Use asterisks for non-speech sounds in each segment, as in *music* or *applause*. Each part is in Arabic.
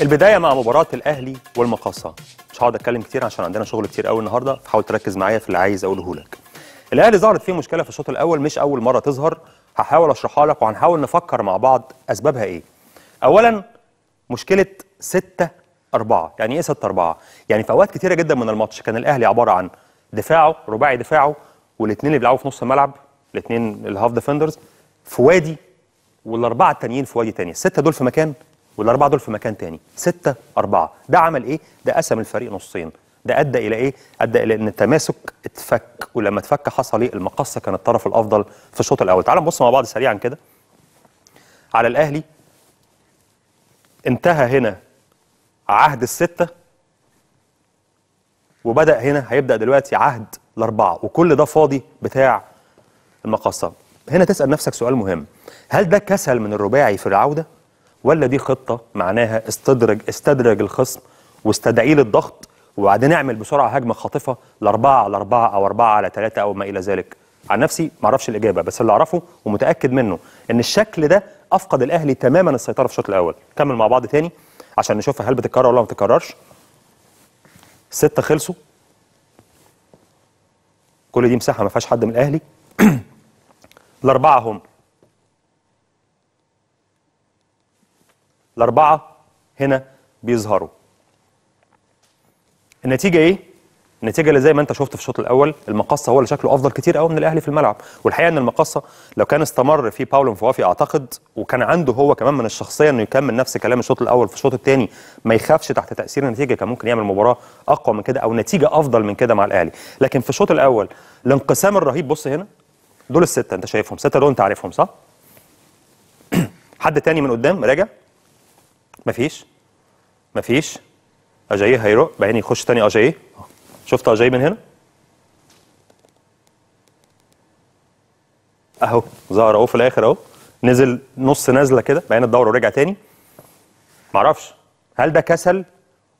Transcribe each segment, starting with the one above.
البدايه مع مباراه الاهلي والمقاصه مش هقعد اتكلم كتير عشان عندنا شغل كتير قوي النهارده فحاول تركز معايا في اللي عايز اقوله لك الاهلي ظهرت فيه مشكله في الشوط الاول مش اول مره تظهر هحاول اشرحها لك وهنحاول نفكر مع بعض اسبابها ايه اولا مشكله 6 4 يعني ايه 6 4 يعني في اوقات كتيره جدا من الماتش كان الاهلي عباره عن دفاعه رباعي دفاعه والاثنين اللي بيلعبوا في نص الملعب الاثنين الهاف ديفندرز في وادي والاربعه التانيين في وادي تاني السته دول في مكان والاربعه دول في مكان تاني ستة أربعة ده عمل ايه ده قسم الفريق نصين ده ادى الى ايه ادى الى ان التماسك اتفك ولما اتفك حصل ايه المقصه كان الطرف الافضل في الشوط الاول تعالوا نبص مع بعض سريعا كده على الاهلي انتهى هنا عهد الستة وبدأ هنا هيبدأ دلوقتي عهد الأربعة وكل ده فاضي بتاع المقصة هنا تسأل نفسك سؤال مهم هل ده كسل من الرباعي في العودة؟ ولا دي خطه معناها استدرج استدرج الخصم واستدعيه للضغط وبعدين اعمل بسرعه هجمه خاطفه لاربعه على اربعه او اربعه على ثلاثه او ما الى ذلك. عن نفسي ما اعرفش الاجابه بس اللي اعرفه ومتاكد منه ان الشكل ده افقد الاهلي تماما السيطره في الشوط الاول. كمل مع بعض تاني عشان نشوفها هل بتتكرر ولا ما بتتكررش. سته خلصوا كل دي مساحه ما فيهاش حد من الاهلي *clears throat* الاربعه هم الأربعة هنا بيظهروا النتيجة إيه؟ النتيجة اللي زي ما أنت شفت في الشوط الأول المقصة هو اللي شكله أفضل كتير قوي من الأهلي في الملعب والحقيقة إن المقصة لو كان استمر في باولو فوافي أعتقد وكان عنده هو كمان من الشخصية إنه يكمل نفس كلام الشوط الأول في الشوط الثاني ما يخافش تحت تأثير النتيجة كان ممكن يعمل مباراة أقوى من كده أو نتيجة أفضل من كده مع الأهلي لكن في الشوط الأول الانقسام الرهيب بص هنا دول الستة أنت شايفهم ستة دول أنت عارفهم صح؟ *clears throat* حد تاني من قدام راجع مفيش مفيش اجاي هيروح بعدين يخش تاني اجاي شفت اجاي من هنا اهو ظهر اهو في الاخر اهو نزل نص نازله كده بعدين الدوره ورجع تاني معرفش هل ده كسل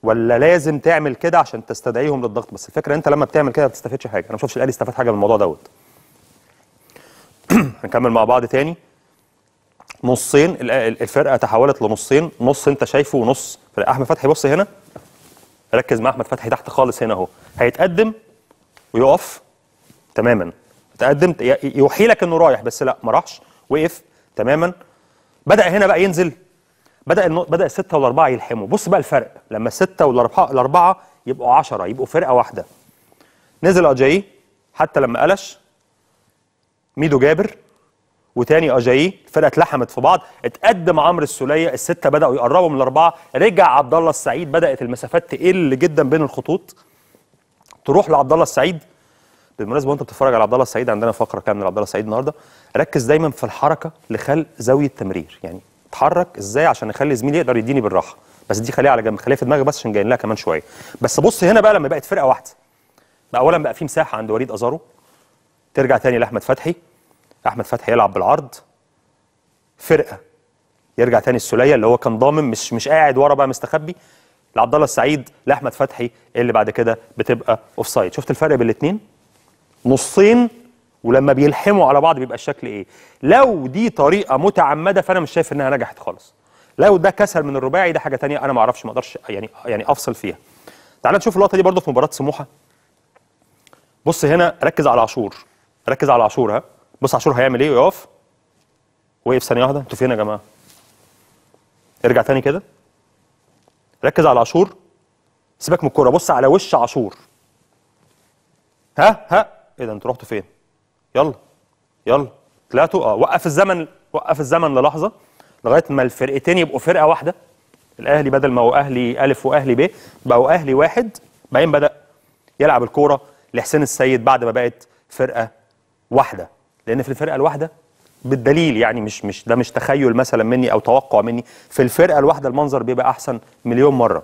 ولا لازم تعمل كده عشان تستدعيهم للضغط بس الفكره انت لما بتعمل كده ما بتستفدش حاجه انا ما شفتش الاهلي استفاد حاجه من الموضوع دوت *clears throat* هنكمل مع بعض تاني نصين الفرقه تحولت لنصين نص انت شايفه ونص احمد فتحي بص هنا ركز مع احمد فتحي تحت خالص هنا اهو هيتقدم ويقف تماما تقدم يوحي لك انه رايح بس لا ما راحش وقف تماما بدا هنا بقى ينزل بدا بدا السته والاربعه يلحموا بص بقى الفرق لما السته والاربعه يبقوا عشرة يبقوا فرقه واحده نزل اجاي حتى لما قلش ميدو جابر وتاني اجاي الفرقه اتلحمت في بعض اتقدم عمرو السوليه السته بداوا يقربوا من الاربعه رجع عبد الله السعيد بدات المسافات تقل جدا بين الخطوط تروح لعبد الله السعيد بالمناسبه وانت بتتفرج على عبد الله السعيد عندنا فقره كامله لعبد الله السعيد النهارده ركز دايما في الحركه لخلق زاويه تمرير يعني اتحرك ازاي عشان اخلي زميلي يقدر يديني بالراحه بس دي خليها على جنب خليها في دماغي بس عشان جايين لها كمان شويه بس بص هنا بقى لما بقت فرقه واحده بقى اولا بقى في مساحه عند وليد ازارو ترجع تاني لاحمد فتحي احمد فتحي يلعب بالعرض فرقه يرجع تاني السوليه اللي هو كان ضامن مش مش قاعد ورا بقى مستخبي لعبد الله السعيد لاحمد فتحي اللي بعد كده بتبقى اوف سايد شفت الفرق بين الاثنين نصين ولما بيلحموا على بعض بيبقى الشكل ايه لو دي طريقه متعمده فانا مش شايف انها نجحت خالص لو ده كسل من الرباعي ده حاجه تانية انا ما اعرفش ما اقدرش يعني يعني افصل فيها تعال نشوف اللقطه دي برضه في مباراه سموحه بص هنا ركز على عاشور ركز على عاشور ها بص عاشور هيعمل ايه ويقف وقف ثانيه واحده انتوا فين يا جماعه ارجع تاني كده ركز على عاشور سيبك من الكوره بص على وش عاشور ها ها ايه ده انتوا رحتوا فين يلا يلا طلعتوا اه وقف الزمن وقف الزمن للحظه لغايه ما الفرقتين يبقوا فرقه واحده الاهلي بدل ما هو اهلي الف واهلي ب بقوا اهلي واحد بعدين بدا يلعب الكوره لحسين السيد بعد ما بقت فرقه واحده لان في الفرقه الواحده بالدليل يعني مش مش ده مش تخيل مثلا مني او توقع مني في الفرقه الواحده المنظر بيبقى احسن مليون مره